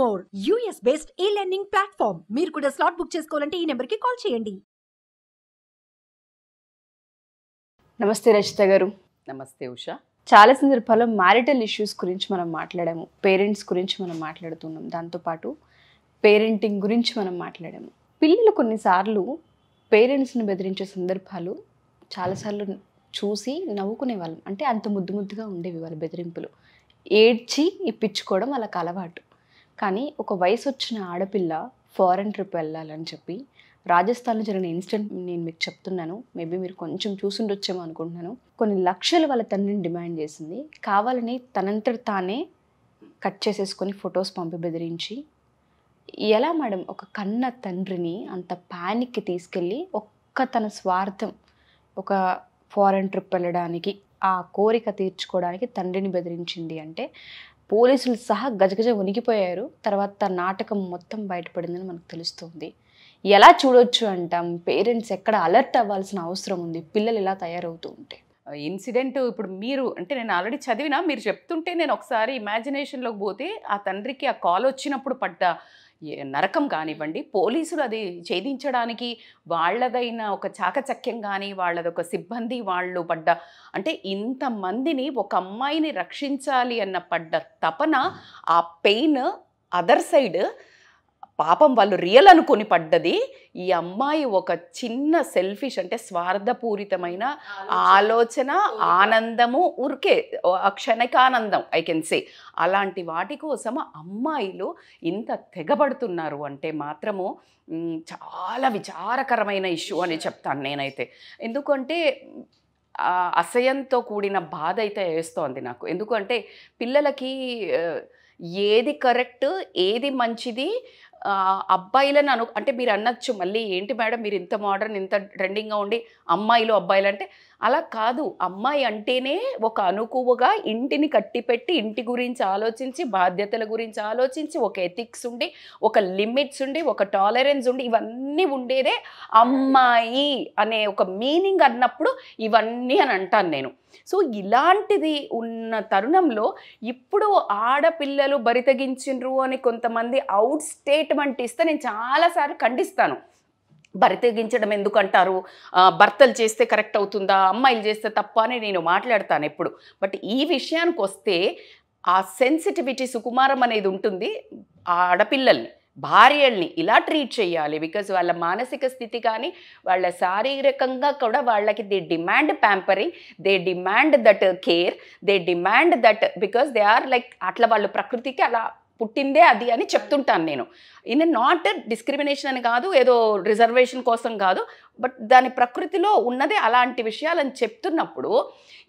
more US based e learning platform మీరు కూడా slot book చేసుకోవాలంటే ఈ నెంబర్కి కాల్ చేయండి నమస్తే రచిత గారు నమస్తే ఉష చాలా సందర్భాల్లో మ్యారిటల్ ఇష్యూస్ గురించి మనం మాట్లాడాము పేరెంట్స్ గురించి మనం మాట్లాడుతున్నాం దాంతోపాటు పేరెంటింగ్ గురించి మనం మాట్లాడాము పిల్లలు కొన్నిసార్లు పేరెంట్స్ని బెదిరించే సందర్భాలు చాలాసార్లు చూసి నవ్వుకునే వాళ్ళం అంటే అంత ముద్దు ముద్దుగా ఉండేవి వాళ్ళ బెదిరింపులు ఏడ్చి ఇప్పించుకోవడం వాళ్ళకి అలవాటు కానీ ఒక వయసు వచ్చిన ఆడపిల్ల ఫారెన్ ట్రిప్ వెళ్ళాలని చెప్పి రాజస్థాన్లో జరిగిన ఇన్సిడెంట్ నేను మీకు చెప్తున్నాను మేబీ మీరు కొంచెం చూసిండొచ్చేమో అనుకుంటున్నాను కొన్ని లక్షలు వాళ్ళ తండ్రిని డిమాండ్ చేసింది కావాలని తనంతట తానే కట్ చేసేసుకొని ఫొటోస్ పంపి బెదిరించి ఎలా మేడం ఒక కన్న తండ్రిని అంత ప్యానిక్కి తీసుకెళ్ళి ఒక్క తన స్వార్థం ఒక ఫారెన్ ట్రిప్ వెళ్ళడానికి ఆ కోరిక తీర్చుకోవడానికి తండ్రిని బెదిరించింది అంటే పోలీసులు సహా గజగజ ఉనికిపోయారు తర్వాత నాటకం మొత్తం బయటపడిందని మనకు తెలుస్తుంది ఎలా చూడొచ్చు అంటాం పేరెంట్స్ ఎక్కడ అలర్ట్ అవ్వాల్సిన అవసరం ఉంది పిల్లలు ఇలా తయారవుతూ ఉంటే ఇన్సిడెంట్ ఇప్పుడు మీరు అంటే నేను ఆల్రెడీ చదివినా మీరు చెప్తుంటే నేను ఒకసారి ఇమాజినేషన్లోకి పోతే ఆ తండ్రికి ఆ కాల్ వచ్చినప్పుడు పడ్డ నరకం కానివ్వండి పోలీసులు అది ఛేదించడానికి వాళ్ళదైన ఒక చాకచక్యం కానీ ఒక సిబ్బంది వాళ్ళు పడ్డ అంటే ఇంతమందిని ఒక అమ్మాయిని రక్షించాలి అన్న పడ్డ తపన ఆ పెయిన్ అదర్ సైడ్ పాపం వాళ్ళు రియల్ అనుకుని పడ్డది ఈ అమ్మాయి ఒక చిన్న సెల్ఫిష్ అంటే స్వార్థపూరితమైన ఆలోచన ఆనందము ఉరికే క్షణికానందం ఐ కెన్ సే అలాంటి వాటి కోసం అమ్మాయిలు ఇంత తెగబడుతున్నారు అంటే మాత్రము చాలా విచారకరమైన ఇష్యూ అని చెప్తాను నేనైతే ఎందుకంటే అసహ్యంతో కూడిన బాధ అయితే వేస్తోంది నాకు ఎందుకంటే పిల్లలకి ఏది కరెక్ట్ ఏది మంచిది అబ్బాయిలని అను అంటే మీరు అనొచ్చు మళ్ళీ ఏంటి మేడం మీరు ఇంత మోడర్న్ ఇంత ట్రెండింగ్గా ఉండి అమ్మాయిలు అబ్బాయిలు అంటే అలా కాదు అమ్మాయి అంటేనే ఒక అనుకువగా ఇంటిని కట్టిపెట్టి ఇంటి గురించి ఆలోచించి బాధ్యతల గురించి ఆలోచించి ఒక ఎథిక్స్ ఉండి ఒక లిమిట్స్ ఉండి ఒక టాలరెన్స్ ఉండి ఇవన్నీ ఉండేదే అమ్మాయి అనే ఒక మీనింగ్ అన్నప్పుడు ఇవన్నీ అని అంటాను నేను సో ఇలాంటిది ఉన్న తరుణంలో ఇప్పుడు ఆడపిల్లలు బరితగించు అని కొంతమంది అవుట్ స్టేట్మెంట్ ఇస్తే నేను చాలాసార్లు ఖండిస్తాను బరితెగించడం ఎందుకంటారు భర్తలు చేస్తే కరెక్ట్ అవుతుందా అమ్మాయిలు చేస్తే తప్ప అని నేను మాట్లాడతాను ఎప్పుడు బట్ ఈ విషయానికి వస్తే ఆ సెన్సిటివిటీ సుకుమారం అనేది ఉంటుంది ఆ ఆడపిల్లల్ని భార్యల్ని ఇలా ట్రీట్ చేయాలి బికాజ్ వాళ్ళ మానసిక స్థితి కానీ వాళ్ళ శారీరకంగా కూడా వాళ్ళకి they demand pampering they demand that care they demand that because they are like అట్లా వాళ్ళు ప్రకృతికి అలా పుట్టిందే అది అని చెప్తుంటాను నేను ఇన్ నాట్ డిస్క్రిమినేషన్ అని కాదు ఏదో రిజర్వేషన్ కోసం కాదు బట్ దాని ప్రకృతిలో ఉన్నదే అలాంటి విషయాలని చెప్తున్నప్పుడు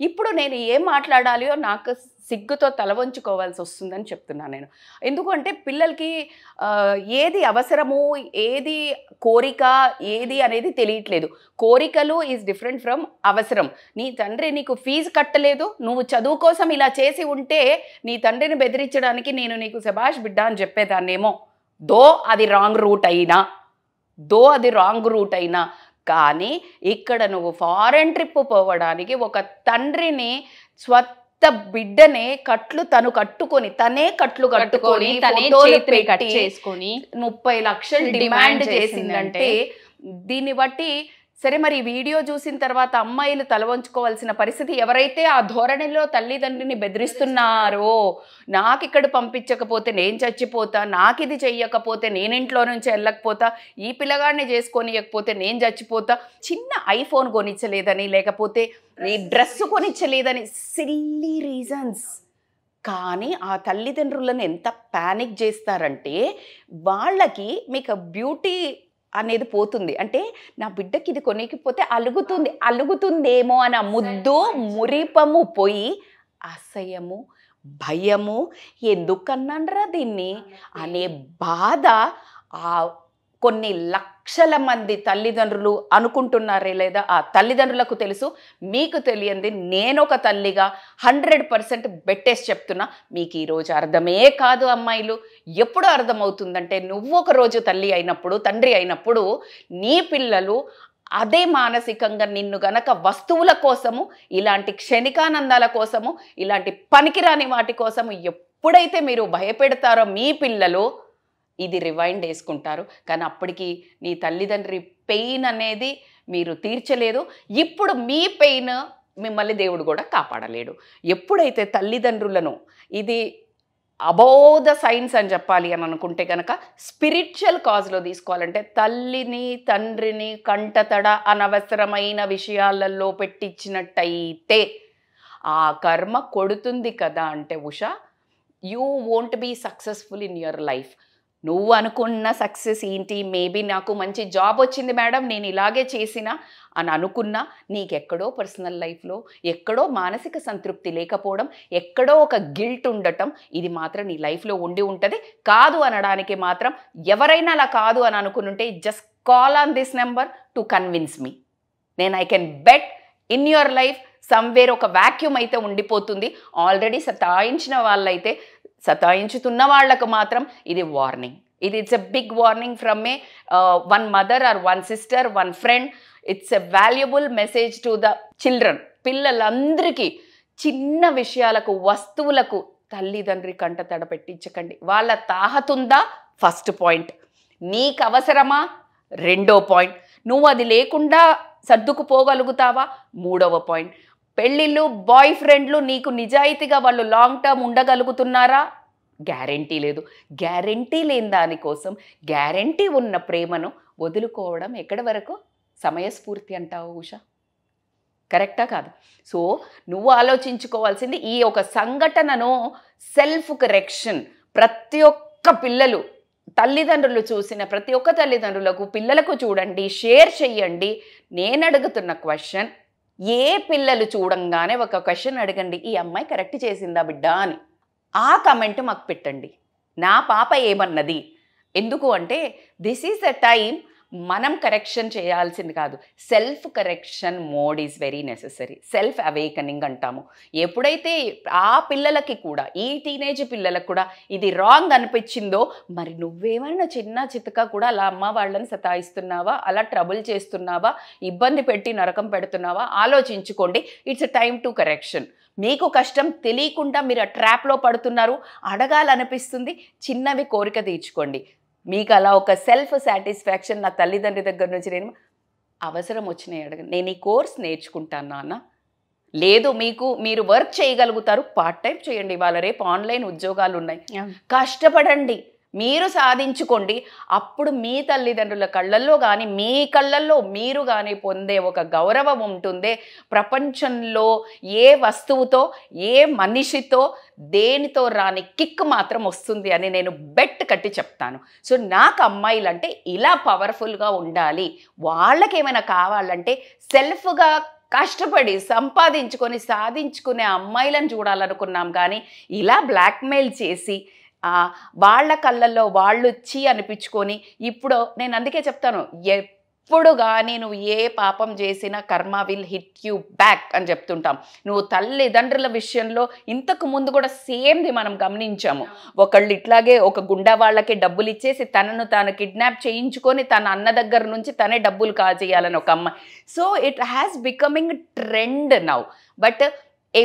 ఇప్పుడు నేను ఏం మాట్లాడాలో నాకు సిగ్గుతో తలవంచుకోవాల్సి వస్తుందని చెప్తున్నాను నేను ఎందుకంటే పిల్లలకి ఏది అవసరము ఏది కోరిక ఏది అనేది తెలియట్లేదు కోరికలు ఈజ్ డిఫరెంట్ ఫ్రమ్ అవసరం నీ తండ్రి నీకు ఫీజు కట్టలేదు నువ్వు చదువు కోసం ఇలా చేసి ఉంటే నీ తండ్రిని బెదిరించడానికి నేను నీకు శభాష్ బిడ్డ అని చెప్పేదాన్నేమో దో అది రాంగ్ రూట్ అయినా దో అది రాంగ్ రూట్ అయినా కానీ ఇక్కడ నువ్వు ఫారెన్ ట్రిప్ పోవడానికి ఒక తండ్రిని స్వ బిడ్డనే కట్లు తను కట్టుకొని తనే కట్లు కట్టుకొని కట్ చేసుకొని ముప్పై లక్షలు డిమాండ్ చేసిందంటే దీన్ని బట్టి సరే మరి వీడియో చూసిన తర్వాత అమ్మాయిలు తలవంచుకోవాల్సిన పరిస్థితి ఎవరైతే ఆ ధోరణిలో తల్లిదండ్రిని బెదిరిస్తున్నారో నాకు ఇక్కడ పంపించకపోతే నేను చచ్చిపోతా నాకు ఇది చెయ్యకపోతే ఇంట్లో నుంచి వెళ్ళకపోతా ఈ పిల్లగాడిని చేసుకొనియకపోతే నేను చచ్చిపోతా చిన్న ఐఫోన్ కొనిచ్చలేదని లేకపోతే నీ డ్రెస్ కొనిచ్చలేదని సిల్లీ రీజన్స్ కానీ ఆ తల్లిదండ్రులను ఎంత ప్యానిక్ చేస్తారంటే వాళ్ళకి మీకు బ్యూటీ అనేది పోతుంది అంటే నా బిడ్డకి ఇది కొనికిపోతే అలుగుతుంది అలుగుతుందేమో అన్న ముద్దు మురిపము పోయి అసహ్యము భయము ఎందుకన్నాండ్రా దీన్ని అనే బాధ ఆ కొన్ని లక్షల మంది తల్లిదండ్రులు అనుకుంటున్నారే లేదా ఆ తల్లిదండ్రులకు తెలుసు మీకు తెలియంది ఒక తల్లిగా హండ్రెడ్ పర్సెంట్ బెట్టేసి చెప్తున్నా మీకు ఈరోజు అర్థమే కాదు అమ్మాయిలు ఎప్పుడు అర్థమవుతుందంటే నువ్వు ఒక రోజు తల్లి అయినప్పుడు తండ్రి అయినప్పుడు నీ పిల్లలు అదే మానసికంగా నిన్ను గనక వస్తువుల కోసము ఇలాంటి క్షణికానందాల కోసము ఇలాంటి పనికిరాని వాటి కోసము ఎప్పుడైతే మీరు భయపెడతారో మీ పిల్లలు ఇది రివైండ్ వేసుకుంటారు కానీ అప్పటికి నీ తల్లిదండ్రి పెయిన్ అనేది మీరు తీర్చలేదు ఇప్పుడు మీ పెయిన్ మిమ్మల్ని దేవుడు కూడా కాపాడలేడు ఎప్పుడైతే తల్లిదండ్రులను ఇది అబౌధ ద సైన్స్ అని చెప్పాలి అని అనుకుంటే కనుక స్పిరిచువల్ కాజ్లో తీసుకోవాలంటే తల్లిని తండ్రిని కంటతడ అనవసరమైన విషయాలలో పెట్టించినట్టయితే ఆ కర్మ కొడుతుంది కదా అంటే Usha you won't be successful in your life నువ్వు అనుకున్న సక్సెస్ ఏంటి మేబీ నాకు మంచి జాబ్ వచ్చింది మేడం నేను ఇలాగే చేసిన అని అనుకున్నా నీకెక్కడో పర్సనల్ లైఫ్లో ఎక్కడో మానసిక సంతృప్తి లేకపోవడం ఎక్కడో ఒక గిల్ట్ ఉండటం ఇది మాత్రం నీ లైఫ్లో ఉండి ఉంటుంది కాదు అనడానికి మాత్రం ఎవరైనా అలా కాదు అని ఉంటే just call on this number to convince me నేను I can bet in your life somewhere ఒక వ్యాక్యూమ్ అయితే ఉండిపోతుంది ఆల్రెడీ సతాయించిన వాళ్ళైతే సతాయించుతున్న వాళ్లకు మాత్రం ఇది వార్నింగ్ ఇది it's a big warning from a one mother or one sister one friend it's a valuable message to the children పిల్లలందరికీ చిన్న విషయాలకు వస్తువులకు తల్లిదండ్రి కంట తడపెట్టించకండి వాళ్ళ తాహతుందా ఫస్ట్ పాయింట్ నీకు అవసరమా రెండో పాయింట్ నువ్వు అది లేకుండా సర్దుకుపోగలుగుతావా మూడవ పాయింట్ పెళ్ళిళ్ళు బాయ్ ఫ్రెండ్లు నీకు నిజాయితీగా వాళ్ళు లాంగ్ టర్మ్ ఉండగలుగుతున్నారా గ్యారంటీ లేదు గ్యారంటీ లేని దానికోసం గ్యారంటీ ఉన్న ప్రేమను వదులుకోవడం ఎక్కడి వరకు సమయస్ఫూర్తి అంటావు ఉషా కరెక్టా కాదు సో నువ్వు ఆలోచించుకోవాల్సింది ఈ ఒక సంఘటనను సెల్ఫ్ కరెక్షన్ ప్రతి ఒక్క పిల్లలు తల్లిదండ్రులు చూసిన ప్రతి ఒక్క తల్లిదండ్రులకు పిల్లలకు చూడండి షేర్ చెయ్యండి నేను అడుగుతున్న క్వశ్చన్ ఏ పిల్లలు చూడంగానే ఒక క్వశ్చన్ అడగండి ఈ అమ్మాయి కరెక్ట్ చేసిందా బిడ్డ అని ఆ కమెంట్ మాకు పెట్టండి నా పాప ఏమన్నది ఎందుకు అంటే దిస్ ఈజ్ ద టైమ్ మనం కరెక్షన్ చేయాల్సింది కాదు self correction mode is very necessary self awakening అంటాము ఎప్పుడైతే ఆ పిల్లలకి కూడా ఈ టీనేజ్ పిల్లలకు కూడా ఇది రాంగ్ అనిపించిందో మరి నువ్వేమైనా చిన్న చితక కూడా అలా అమ్మ వాళ్ళని సతాయిస్తున్నావా అలా ట్రబుల్ చేస్తున్నావా ఇబ్బంది పెట్టి నరకం పెడుతున్నావా ఆలోచించుకోండి ఇట్స్ టైమ్ టు కరెక్షన్ మీకు కష్టం తెలియకుండా మీరు ఆ ట్రాప్లో పడుతున్నారు అడగాలనిపిస్తుంది చిన్నవి కోరిక తీర్చుకోండి మీకు అలా ఒక సెల్ఫ్ సాటిస్ఫాక్షన్ నా తల్లిదండ్రి దగ్గర నుంచి నేను అవసరం వచ్చినాయి అడగ నేను ఈ కోర్స్ నేర్చుకుంటాను నాన్న లేదు మీకు మీరు వర్క్ చేయగలుగుతారు పార్ట్ టైం చేయండి వాళ్ళ రేపు ఆన్లైన్ ఉద్యోగాలు ఉన్నాయి కష్టపడండి మీరు సాధించుకోండి అప్పుడు మీ తల్లిదండ్రుల కళ్ళల్లో కానీ మీ కళ్ళల్లో మీరు కానీ పొందే ఒక గౌరవం ఉంటుంది ప్రపంచంలో ఏ వస్తువుతో ఏ మనిషితో దేనితో రాని కిక్ మాత్రం వస్తుంది అని నేను బెట్ కట్టి చెప్తాను సో నాకు అమ్మాయిలంటే ఇలా పవర్ఫుల్గా ఉండాలి వాళ్ళకి ఏమైనా కావాలంటే సెల్ఫ్గా కష్టపడి సంపాదించుకొని సాధించుకునే అమ్మాయిలను చూడాలనుకున్నాం కానీ ఇలా బ్లాక్మెయిల్ చేసి వాళ్ళ కళ్ళల్లో వాళ్ళు ఇచ్చి అనిపించుకొని ఇప్పుడు నేను అందుకే చెప్తాను ఎప్పుడు కానీ నువ్వు ఏ పాపం చేసినా కర్మ విల్ హిట్ యూ బ్యాక్ అని చెప్తుంటాం నువ్వు తల్లిదండ్రుల విషయంలో ఇంతకు ముందు కూడా సేమ్ది మనం గమనించాము ఒకళ్ళు ఇట్లాగే ఒక గుండా వాళ్ళకి డబ్బులు ఇచ్చేసి తనను తాను కిడ్నాప్ చేయించుకొని తన అన్న దగ్గర నుంచి తనే డబ్బులు కాజేయాలని ఒక అమ్మాయి so it has becoming trend now but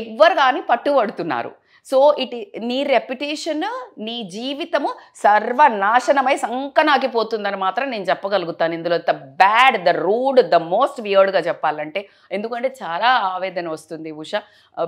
ఎవ్వరు కానీ పట్టుబడుతున్నారు సో ఇట్ నీ రెప్యుటేషన్ నీ జీవితము సర్వనాశనమై పోతుందని మాత్రం నేను చెప్పగలుగుతాను ఇందులో the bad the rude the most వియర్డ్గా చెప్పాలంటే ఎందుకంటే చాలా ఆవేదన వస్తుంది ఉష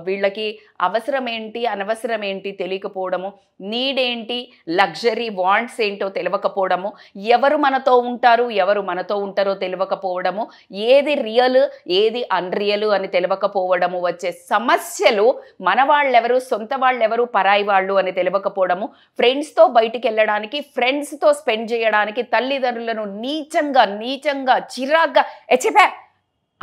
వీళ్ళకి అవసరం ఏంటి అనవసరం ఏంటి తెలియకపోవడము నీడ్ ఏంటి లగ్జరీ వాంట్స్ ఏంటో తెలియకపోవడము ఎవరు మనతో ఉంటారు ఎవరు మనతో ఉంటారో తెలియకపోవడము ఏది రియల్ ఏది అన్రియల్ అని తెలియకపోవడము వచ్చే సమస్యలు మన వాళ్ళెవరు సొంత వాళ్ళెవరు పరాయి వాళ్ళు అని తెలియకపోవడము ఫ్రెండ్స్తో బయటికి వెళ్ళడానికి ఫ్రెండ్స్తో స్పెండ్ చేయడానికి తల్లిదండ్రులను నీచంగా నీచంగా చిరాగ్గా ఎచ్చపే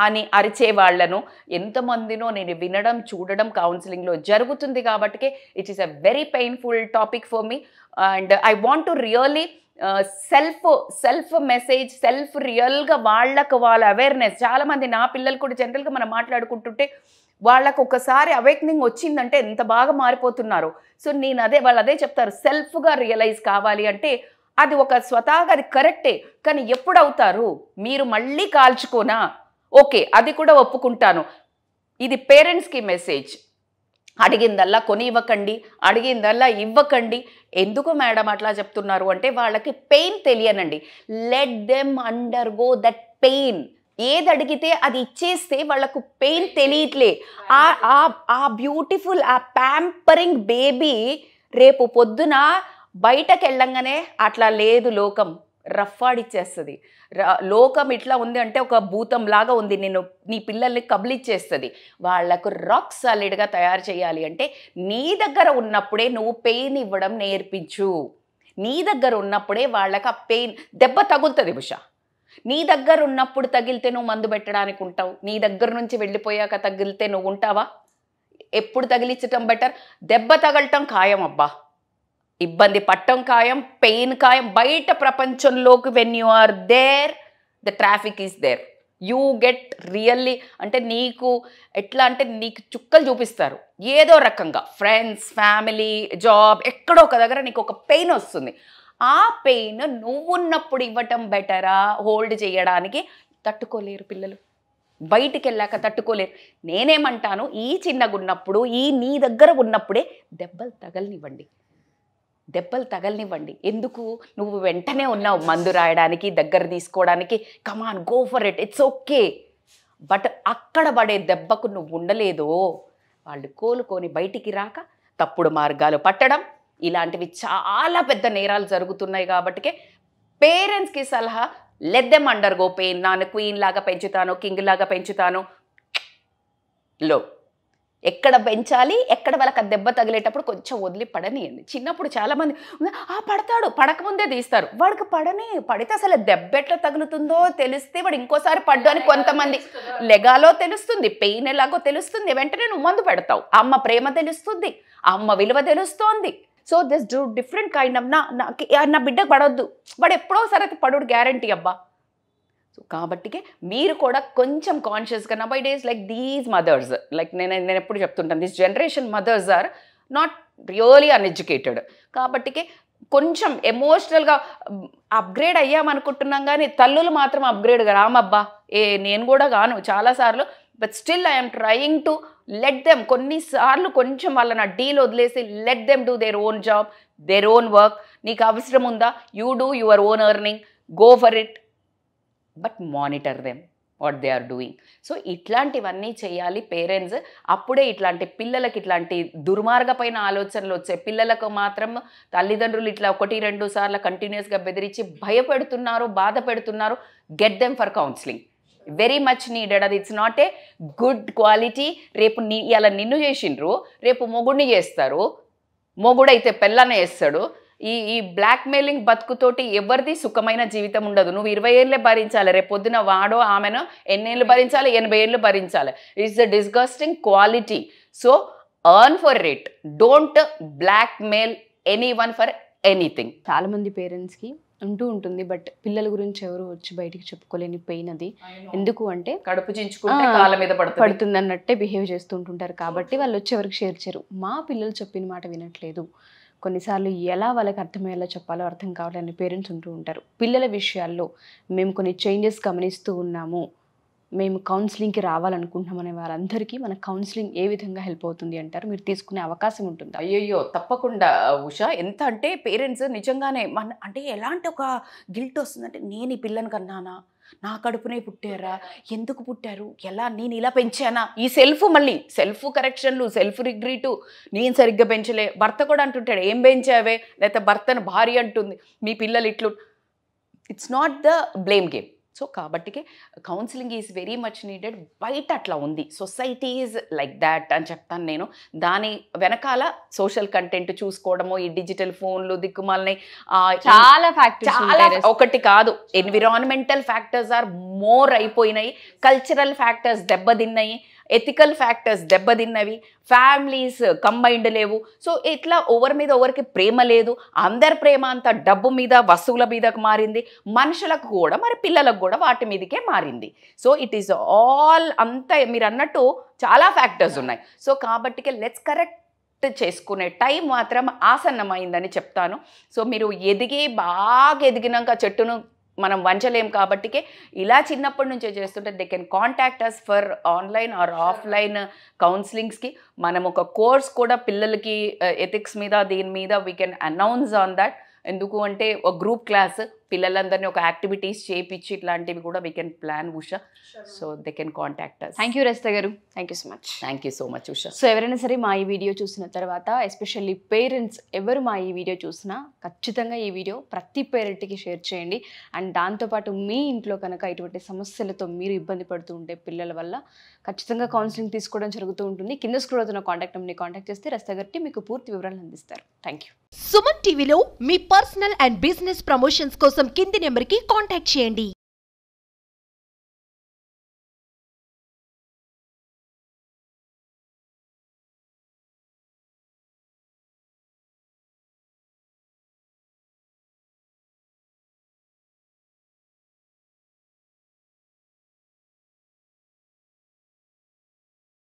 అని అరిచే వాళ్లను ఎంతమందినో నేను వినడం చూడడం కౌన్సిలింగ్లో జరుగుతుంది కాబట్టి it is a very painful topic for me and I want to really self self message self రియల్గా వాళ్ళకు వాళ్ళ అవేర్నెస్ చాలామంది నా పిల్లలు కూడా జనరల్గా మనం మాట్లాడుకుంటుంటే వాళ్ళకు ఒకసారి అవేక్నింగ్ వచ్చిందంటే ఎంత బాగా మారిపోతున్నారు సో నేను అదే వాళ్ళు అదే చెప్తారు సెల్ఫ్గా రియలైజ్ కావాలి అంటే అది ఒక స్వతహాగా అది కరెక్టే కానీ ఎప్పుడు అవుతారు మీరు మళ్ళీ కాల్చుకోనా ఓకే అది కూడా ఒప్పుకుంటాను ఇది పేరెంట్స్కి మెసేజ్ అడిగిందల్లా కొని ఇవ్వకండి అడిగిందల్లా ఇవ్వకండి ఎందుకు మేడం అట్లా చెప్తున్నారు అంటే వాళ్ళకి పెయిన్ తెలియనండి let them undergo that pain ఏది అడిగితే అది ఇచ్చేస్తే వాళ్ళకు పెయిన్ తెలియట్లే ఆ బ్యూటిఫుల్ ఆ ప్యాంపరింగ్ బేబీ రేపు పొద్దున బయటకు వెళ్ళంగానే అట్లా లేదు లోకం రఫ్ఫాడిచ్చేస్తుంది లోకం ఇట్లా ఉంది అంటే ఒక భూతం లాగా ఉంది నేను నీ పిల్లల్ని కబలిచ్చేస్తుంది వాళ్లకు రాక్ సాలిడ్గా తయారు చేయాలి అంటే నీ దగ్గర ఉన్నప్పుడే నువ్వు పెయిన్ ఇవ్వడం నేర్పించు నీ దగ్గర ఉన్నప్పుడే వాళ్ళకి ఆ పెయిన్ దెబ్బ తగులుతుంది బుషా నీ దగ్గర ఉన్నప్పుడు తగిలితే నువ్వు మందు పెట్టడానికి ఉంటావు నీ దగ్గర నుంచి వెళ్ళిపోయాక తగిలితే నువ్వు ఉంటావా ఎప్పుడు తగిలించటం బెటర్ దెబ్బ తగలటం ఖాయం అబ్బా ఇబ్బంది పట్టం ఖాయం పెయిన్ ఖాయం బయట ప్రపంచంలోకి when you are there the traffic is there you get really అంటే నీకు ఎట్లా అంటే నీకు చుక్కలు చూపిస్తారు ఏదో రకంగా ఫ్రెండ్స్ ఫ్యామిలీ జాబ్ ఎక్కడో ఒక దగ్గర నీకు ఒక పెయిన్ వస్తుంది ఆ పెయిన్ నువ్వున్నప్పుడు ఇవ్వటం బెటరా హోల్డ్ చేయడానికి తట్టుకోలేరు పిల్లలు బయటికి వెళ్ళాక తట్టుకోలేరు నేనేమంటాను ఈ చిన్నగా ఉన్నప్పుడు ఈ నీ దగ్గర ఉన్నప్పుడే దెబ్బలు తగలనివ్వండి దెబ్బలు తగలనివ్వండి ఎందుకు నువ్వు వెంటనే ఉన్నావు మందు రాయడానికి దగ్గర తీసుకోవడానికి come on go for it it's okay but అక్కడ పడే దెబ్బకు నువ్వు ఉండలేదో వాళ్ళు కోలుకొని బయటికి రాక తప్పుడు మార్గాలు పట్టడం ఇలాంటివి చాలా పెద్ద నేరాలు జరుగుతున్నాయి కాబట్టికే పేరెంట్స్కి సలహా లెద్దెం అండర్ గో పెయిన్ నాన్న క్వీన్ లాగా పెంచుతాను కింగ్ లాగా పెంచుతాను లో ఎక్కడ పెంచాలి ఎక్కడ వాళ్ళకి ఆ దెబ్బ తగిలేటప్పుడు కొంచెం వదిలి పడనియండి చిన్నప్పుడు చాలామంది ఆ పడతాడు పడకముందే తీస్తారు వాడికి పడని పడితే అసలు దెబ్బ ఎట్లా తగులుతుందో తెలిస్తే వాడు ఇంకోసారి అని కొంతమంది లెగాలో తెలుస్తుంది పెయిన్ ఎలాగో తెలుస్తుంది వెంటనే నువ్వు మందు పెడతావు అమ్మ ప్రేమ తెలుస్తుంది అమ్మ విలువ తెలుస్తోంది so this do different kind of నా నా బిడ్డకు పడవద్దు వాడు ఎప్పుడో సరే పడుడు గ్యారంటీ అబ్బా సో కాబట్టి మీరు కూడా కొంచెం కాన్షియస్గా నా by days like these mothers like నేను నేను ఎప్పుడు చెప్తుంటాను this generation mothers are not really uneducated కాబట్టికే కొంచెం ఎమోషనల్గా అప్గ్రేడ్ అయ్యామనుకుంటున్నాం కానీ తల్లులు మాత్రం అప్గ్రేడ్ రామబ్బా ఏ నేను కూడా గాను చాలాసార్లు but still I'm trying to let them కొన్నిసార్లు కొంచెం వాళ్ళని ఆ డీల్ వదిలేసి let them do their own job their own work నీకు అవసరం ఉందా you do your own earning go for it but monitor them what they are doing so ఇట్లాంటివన్నీ చేయాలి పేరెంట్స్ అప్పుడే ఇట్లాంటి పిల్లలకి ఇట్లాంటి దుర్మార్గపైన ఆలోచనలు వచ్చే పిల్లలకు మాత్రం తల్లిదండ్రులు ఇట్లా ఒకటి రెండు సార్లు కంటిన్యూస్గా బెదిరించి భయపెడుతున్నారు బాధ పెడుతున్నారు get them for counselling very much needed అది it's not a good quality రేపు నీ ఇలా నిన్ను చేసిండ్రు రేపు మొగుడిని చేస్తారు అయితే పెళ్ళనే చేస్తాడు ఈ ఈ బ్లాక్మెయిలింగ్ బతుకుతోటి ఎవరిది సుఖమైన జీవితం ఉండదు నువ్వు ఇరవై ఏళ్ళే భరించాలి రేపు పొద్దున వాడో ఆమెను ఎన్నేళ్ళు భరించాలి ఎనభై ఏళ్ళు భరించాలి it's the disgusting quality so earn for it don't blackmail any one for anything చాలామంది పేరెంట్స్కి ఉంటూ ఉంటుంది బట్ పిల్లల గురించి ఎవరు వచ్చి బయటికి చెప్పుకోలేని పెయిన్ అది ఎందుకు అంటే కడుపు మీద పడుతుంది అన్నట్టే బిహేవ్ చేస్తూ ఉంటుంటారు కాబట్టి వాళ్ళు వచ్చి ఎవరికి షేర్ చేయరు మా పిల్లలు చెప్పిన మాట వినట్లేదు కొన్నిసార్లు ఎలా వాళ్ళకి అర్థమయ్యేలా చెప్పాలో అర్థం కావాలని పేరెంట్స్ ఉంటూ ఉంటారు పిల్లల విషయాల్లో మేము కొన్ని చేంజెస్ గమనిస్తూ ఉన్నాము మేము కౌన్సిలింగ్కి రావాలనుకుంటున్నామనే వాళ్ళందరికీ మన కౌన్సిలింగ్ ఏ విధంగా హెల్ప్ అవుతుంది అంటారు మీరు తీసుకునే అవకాశం ఉంటుంది అయ్యో తప్పకుండా ఉషా ఎంత అంటే పేరెంట్స్ నిజంగానే మన అంటే ఎలాంటి ఒక గిల్ట్ వస్తుందంటే నేను ఈ పిల్లని కన్నానా నా కడుపునే పుట్టారా ఎందుకు పుట్టారు ఎలా నేను ఇలా పెంచానా ఈ సెల్ఫ్ మళ్ళీ సెల్ఫ్ కరెక్షన్లు సెల్ఫ్ రిగ్రీటు నేను సరిగ్గా పెంచలే భర్త కూడా అంటుంటాడు ఏం పెంచావే లేకపోతే భర్తను భార్య అంటుంది మీ పిల్లలు ఇట్లు it's not the blame game so కాబట్టికే counselling is very much needed బయట అట్లా ఉంది సొసైటీ ఈజ్ లైక్ దాట్ అని చెప్తాను నేను దాని వెనకాల సోషల్ కంటెంట్ చూసుకోవడము ఈ డిజిటల్ ఫోన్లు దిక్కుమాలని చాలా ఫ్యాక్టర్స్ చాలా ఒకటి కాదు ఎన్విరాన్మెంటల్ ఫ్యాక్టర్స్ ఆర్ మోర్ అయిపోయినాయి కల్చరల్ ఫ్యాక్టర్స్ దెబ్బతిన్నాయి ఎథికల్ ఫ్యాక్టర్స్ దెబ్బతిన్నవి ఫ్యామిలీస్ కంబైండ్ లేవు సో ఇట్లా ఎవరి మీద ఎవరికి ప్రేమ లేదు అందరి ప్రేమ అంతా డబ్బు మీద వస్తువుల మీదకు మారింది మనుషులకు కూడా మరి పిల్లలకు కూడా వాటి మీదకే మారింది సో ఇట్ ఈస్ ఆల్ అంతా మీరు అన్నట్టు చాలా ఫ్యాక్టర్స్ ఉన్నాయి సో కాబట్టికే లెట్స్ కరెక్ట్ చేసుకునే టైం మాత్రం ఆసన్నమైందని చెప్తాను సో మీరు ఎదిగి బాగా ఎదిగినాక చెట్టును మనం వంచలేం కాబట్టికే ఇలా చిన్నప్పటి నుంచే చేస్తుంటే they can contact us for online or offline కౌన్సిలింగ్స్కి మనం ఒక కోర్స్ కూడా పిల్లలకి ఎథిక్స్ uh, మీద దీని మీద we can announce on that ఎందుకు అంటే ఒక గ్రూప్ క్లాస్ పిల్లలందరినీ ఒక యాక్టివిటీస్ చేయించి ఇట్లాంటివి కూడా we can plan Usha so they can contact thank you రెస్త గారు thank you so much thank you so much Usha so ఎవరైనా సరే మా ఈ వీడియో చూసిన తర్వాత ఎస్పెషల్లీ పేరెంట్స్ ఎవరు మా ఈ వీడియో చూసినా ఖచ్చితంగా ఈ వీడియో ప్రతి పేరెంట్కి షేర్ చేయండి అండ్ దాంతోపాటు మీ ఇంట్లో కనుక ఇటువంటి సమస్యలతో మీరు ఇబ్బంది పడుతూ ఉంటే పిల్లల వల్ల ఖచ్చితంగా కౌన్సిలింగ్ తీసుకోవడం జరుగుతూ ఉంటుంది కింద స్క్రోల్ అవుతున్న కాంటాక్ట్ నెంబర్ని కాంటాక్ట్ చేస్తే గారికి మీకు పూర్తి వివరాలు అందిస్తారు థ్యాంక్ యూ సుమన్ టీవీలో మీ పర్సనల్ అండ్ బిజినెస్ ప్రమోషన్స్ కోసం కోసం కింది నెంబర్కి కాంటాక్ట్ చేయండి